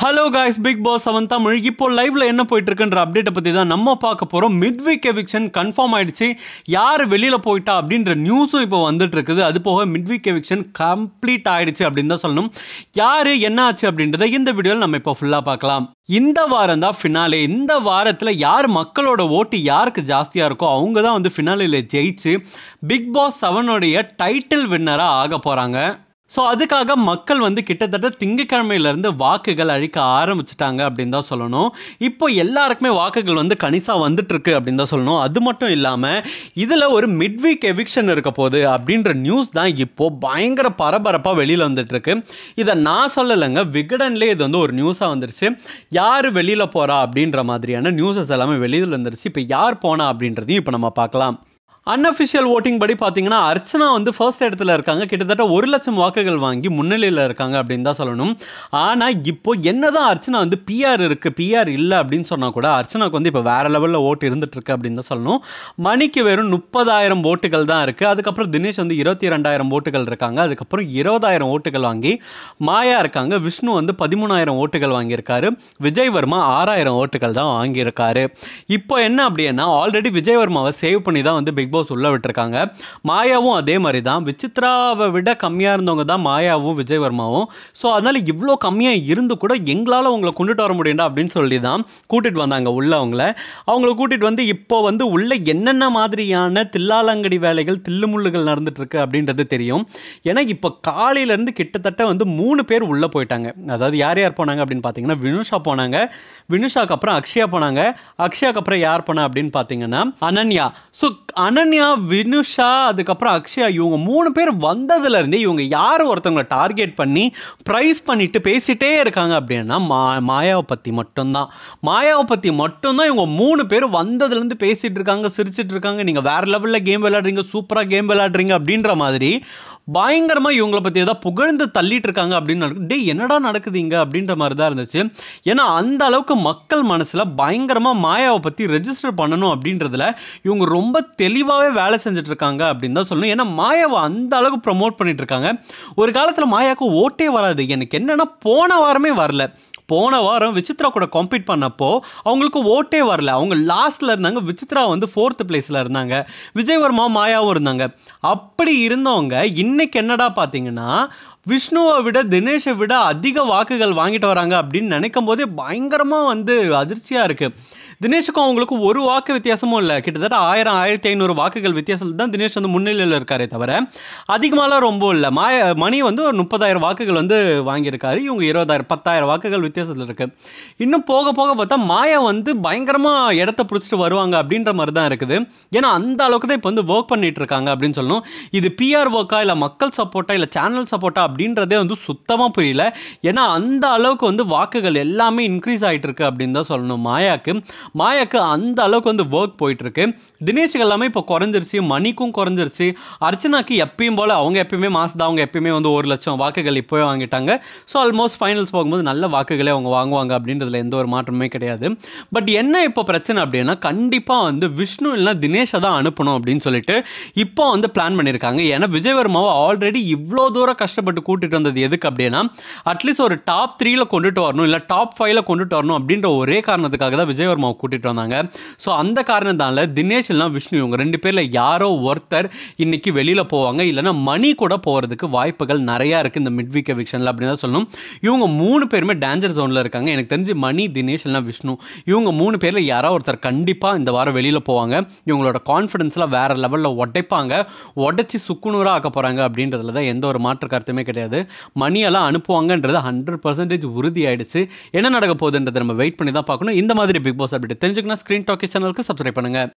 hello guys Bigg Boss seven Tamil இப்போ லைவ்ல என்ன போயிட்டு இருக்குன்ற அப்டேட்டை பற்றி தான் நம்ம பார்க்க போகிறோம் மிட் வீக் எவிக்ஷன் கன்ஃபார்ம் ஆயிடுச்சு யார் வெளியில் போயிட்டா அப்படின்ற நியூஸும் இப்போ வந்துட்டு இருக்குது அது போக மிட் வீக் எவிக்ஷன் கம்ப்ளீட் ஆயிடுச்சு அப்படின்னு தான் சொல்லணும் யார் என்ன ஆச்சு அப்படின்றத இந்த வீடியோவில் நம்ம இப்போ ஃபுல்லாக பார்க்கலாம் இந்த வாரம் தான் ஃபினாலே இந்த வாரத்தில் யார் மக்களோட ஓட்டு யாருக்கு ஜாஸ்தியாக இருக்கோ அவங்க தான் வந்து ஃபினாலேயில் ஜெயிச்சு பிக் பாஸ் செவனுடைய டைட்டில் வின்னராக ஆக போகிறாங்க ஸோ அதுக்காக மக்கள் வந்து கிட்டத்தட்ட திங்கக்கிழமையிலேருந்து வாக்குகள் அழிக்க ஆரம்பிச்சிட்டாங்க அப்படின்னு தான் சொல்லணும் இப்போ எல்லாருக்குமே வாக்குகள் வந்து கணிசா வந்துட்டுருக்கு அப்படின்னு தான் சொல்லணும் அது மட்டும் இல்லாமல் இதில் ஒரு மிட் வீக் எவிக்ஷன் இருக்க போது அப்படின்ற நியூஸ் தான் இப்போது பயங்கர பரபரப்பாக வெளியில் வந்துட்டுருக்கு இதை நான் சொல்லலைங்க விகடன்லேயே இது வந்து ஒரு நியூஸாக வந்துருச்சு யார் வெளியில் போகிறா அப்படின்ற மாதிரியான நியூஸஸ் எல்லாமே வெளியில் வந்துருச்சு இப்போ யார் போனா அப்படின்றதையும் இப்போ நம்ம பார்க்கலாம் அன்அஃபிஷியல் ஓட்டிங் படி பார்த்தீங்கன்னா அர்ச்சனா வந்து ஃபர்ஸ்ட் இடத்துல இருக்காங்க கிட்டத்தட்ட ஒரு லட்சம் வாக்குகள் வாங்கி முன்னிலையில் இருக்காங்க அப்படின்னு தான் சொல்லணும் ஆனால் இப்போ தான் அர்ச்சனா வந்து பிஆர் இருக்குது பிஆர் இல்லை அப்படின்னு சொன்னால் கூட அர்ச்சனாக்கு வந்து இப்போ வேறு லெவலில் ஓட்டு இருந்துகிட்ருக்கு அப்படின்னு தான் சொல்லணும் மணிக்கு வெறும் முப்பதாயிரம் ஓட்டுகள் தான் இருக்குது அதுக்கப்புறம் தினேஷ் வந்து இருபத்தி ரெண்டாயிரம் ஓட்டுகள் இருக்காங்க அதுக்கப்புறம் இருபதாயிரம் ஓட்டுகள் வாங்கி மாயா இருக்காங்க விஷ்ணு வந்து பதிமூணாயிரம் ஓட்டுகள் வாங்கியிருக்காரு விஜய் வர்மா ஆறாயிரம் ஓட்டுகள் தான் வாங்கியிருக்காரு இப்போ என்ன அப்படின்னா ஆல்ரெடி விஜய் வர்மாவை சேவ் பண்ணி தான் வந்து பிக் பிக் உள்ள விட்டுருக்காங்க மாயாவும் அதே மாதிரி தான் விசித்ராவை விட கம்மியாக இருந்தவங்க தான் மாயாவும் விஜய் வர்மாவும் ஸோ அதனால் இவ்வளோ கம்மியாக இருந்து கூட எங்களால் அவங்களை கொண்டுட்டு வர முடியும்டா அப்படின்னு சொல்லி தான் கூட்டிகிட்டு வந்தாங்க உள்ள அவங்கள கூட்டிகிட்டு வந்து இப்போ வந்து உள்ள என்னென்ன மாதிரியான தில்லாலங்கடி வேலைகள் தில்லுமுள்ளுகள் நடந்துகிட்ருக்கு அப்படின்றது தெரியும் ஏன்னா இப்போ காலையிலேருந்து கிட்டத்தட்ட வந்து மூணு பேர் உள்ளே போயிட்டாங்க அதாவது யார் யார் போனாங்க அப்படின்னு பார்த்தீங்கன்னா வினுஷா போனாங்க வினுஷாக்கு அப்புறம் அக்ஷயா போனாங்க அக்ஷயாக்கு அப்புறம் யார் போனா அப்படின்னு பார்த்தீங்கன்னா அனன்யா ஸோ அனன் அனன்யா வினுஷா அதுக்கப்புறம் அக்ஷயா இவங்க மூணு பேர் வந்ததுலேருந்து இவங்க யார் ஒருத்தவங்களை டார்கெட் பண்ணி ப்ரைஸ் பண்ணிட்டு பேசிகிட்டே இருக்காங்க அப்படின்னா மா மாயாவை பற்றி மட்டும்தான் மாயாவை பற்றி மட்டும்தான் இவங்க மூணு பேர் வந்ததுலேருந்து பேசிகிட்டு இருக்காங்க சிரிச்சிட்ருக்காங்க இருக்காங்க நீங்கள் வேறு லெவலில் கேம் விளாட்றீங்க சூப்பராக கேம் விளாட்றீங்க அப்படின்ற மாதிரி பயங்கரமாக இவங்களை பற்றி ஏதாவது புகழ்ந்து தள்ளிட்டு இருக்காங்க அப்படின்னு டே என்னடா நடக்குது இங்கே அப்படின்ற மாதிரி தான் இருந்துச்சு ஏன்னா அந்த அளவுக்கு மக்கள் மனசில் பயங்கரமாக மாயாவை பற்றி ரெஜிஸ்டர் பண்ணணும் அப்படின்றதுல இவங்க ரொம்ப தெளிவாகவே வேலை செஞ்சுட்டு இருக்காங்க அப்படின்னு தான் சொல்லணும் ஏன்னா மாயாவை அந்த அளவுக்கு ப்ரமோட் பண்ணிட்டு இருக்காங்க ஒரு காலத்தில் மாயாவுக்கு ஓட்டே வராது எனக்கு என்னென்னா போன வாரமே வரல போன வாரம் விசித்ரா கூட காம்பீட் பண்ணப்போ அவங்களுக்கு ஓட்டே வரல அவங்க லாஸ்ட்டில் இருந்தாங்க விசித்ரா வந்து ஃபோர்த்து பிளேஸில் இருந்தாங்க விஜய்வர்மா மாயாவும் இருந்தாங்க அப்படி இருந்தவங்க இன்றைக்கி என்னடா பார்த்தீங்கன்னா விஷ்ணுவை விட தினேஷை விட அதிக வாக்குகள் வாங்கிட்டு வராங்க அப்படின்னு நினைக்கும் போதே பயங்கரமாக வந்து அதிர்ச்சியாக இருக்குது தினேஷுக்கும் அவங்களுக்கும் ஒரு வாக்கு வித்தியாசமும் இல்லை கிட்டத்தட்ட ஆயிரம் ஆயிரத்தி ஐநூறு வாக்குகள் வித்தியாசத்தில் தான் தினேஷ் வந்து முன்னிலையில் இருக்காரே தவிர அதிகமாகலாம் ரொம்ப இல்லை மாய மணி வந்து ஒரு முப்பதாயிரம் வாக்குகள் வந்து வாங்கியிருக்காரு இவங்க இருபதாயிரம் பத்தாயிரம் வாக்குகள் வித்தியாசத்தில் இருக்குது இன்னும் போக போக பார்த்தா மாயா வந்து பயங்கரமாக இடத்த பிடிச்சிட்டு வருவாங்க அப்படின்ற மாதிரி தான் இருக்குது ஏன்னா அந்த அளவுக்கு தான் இப்போ வந்து ஒர்க் பண்ணிகிட்டு இருக்காங்க அப்படின்னு சொல்லணும் இது பிஆர் ஒர்க்கா இல்லை மக்கள் சப்போர்ட்டா இல்லை சேனல் சப்போர்ட்டா அப்படின்றதே வந்து சுத்தமாக புரியல ஏன்னா அந்த அளவுக்கு வந்து வாக்குகள் எல்லாமே இன்க்ரீஸ் ஆகிட்டு இருக்கு அப்படின்னு தான் சொல்லணும் மாயாவுக்கு மாயாக்கு அந்த அளவுக்கு வந்து ஒர்க் போயிட்டுருக்கு தினேஷுக்கு எல்லாமே இப்போ குறைஞ்சிருச்சு மணிக்கும் குறைஞ்சிருச்சு அர்ச்சனாக்கு எப்பயும் போல் அவங்க எப்பயுமே மாசு தான் அவங்க எப்பயுமே வந்து ஒரு லட்சம் வாக்குகள் இப்போவே வாங்கிட்டாங்க ஸோ ஆல்மோஸ்ட் ஃபைனல்ஸ் போகும்போது நல்ல வாக்குகளே அவங்க வாங்குவாங்க அப்படின்றதுல எந்த ஒரு மாற்றமே கிடையாது பட் என்ன இப்போ பிரச்சனை அப்படின்னா கண்டிப்பாக வந்து விஷ்ணு இல்லைனா தினேஷை தான் அனுப்பணும் அப்படின்னு சொல்லிட்டு இப்போ வந்து பிளான் பண்ணியிருக்காங்க ஏன்னா விஜயவர்மாவை ஆல்ரெடி இவ்வளோ தூரம் கஷ்டப்பட்டு கூட்டிகிட்டு வந்தது எதுக்கு அப்படின்னா அட்லீஸ்ட் ஒரு டாப் த்ரீல கொண்டுட்டு வரணும் இல்லை டாப் ஃபைவ்ல கொண்டுட்டு வரணும் அப்படின்ற ஒரே காரணத்துக்காக தான் விஜயவர்மா அவங்க கூட்டிகிட்டு வந்தாங்க ஸோ அந்த காரணத்தால் தினேஷ் இல்லைனா விஷ்ணு இவங்க ரெண்டு பேரில் யாரோ ஒருத்தர் இன்றைக்கி வெளியில் போவாங்க இல்லைன்னா மணி கூட போகிறதுக்கு வாய்ப்புகள் நிறையா இருக்குது இந்த மிட் வீக் எவிக்ஷனில் அப்படின்னு தான் சொல்லணும் இவங்க மூணு பேருமே டேஞ்சர் ஜோனில் இருக்காங்க எனக்கு தெரிஞ்சு மணி தினேஷ் இல்லைனா விஷ்ணு இவங்க மூணு பேரில் யாரோ ஒருத்தர் கண்டிப்பாக இந்த வாரம் வெளியில் போவாங்க இவங்களோட கான்ஃபிடென்ஸ்லாம் வேறு லெவலில் உடைப்பாங்க உடச்சி சுக்குநூறாக ஆக்க போகிறாங்க அப்படின்றதுல தான் எந்த ஒரு மாற்று கருத்துமே கிடையாது மணியெல்லாம் அனுப்புவாங்கன்றது ஹண்ட்ரட் பர்சன்டேஜ் உறுதி ஆயிடுச்சு என்ன நடக்க போகுதுன்றதை நம்ம வெயிட் பண்ணி தான் பார்க்கணும் இந்த மாதிரி பிக் பாஸ் அப்டேட் தெரிஞ்சுக்கணும் ஸ்க்ரீன் டாக்கி சேனலுக்கு சப்ஸ்கிரைப் பண்ணுங்கள்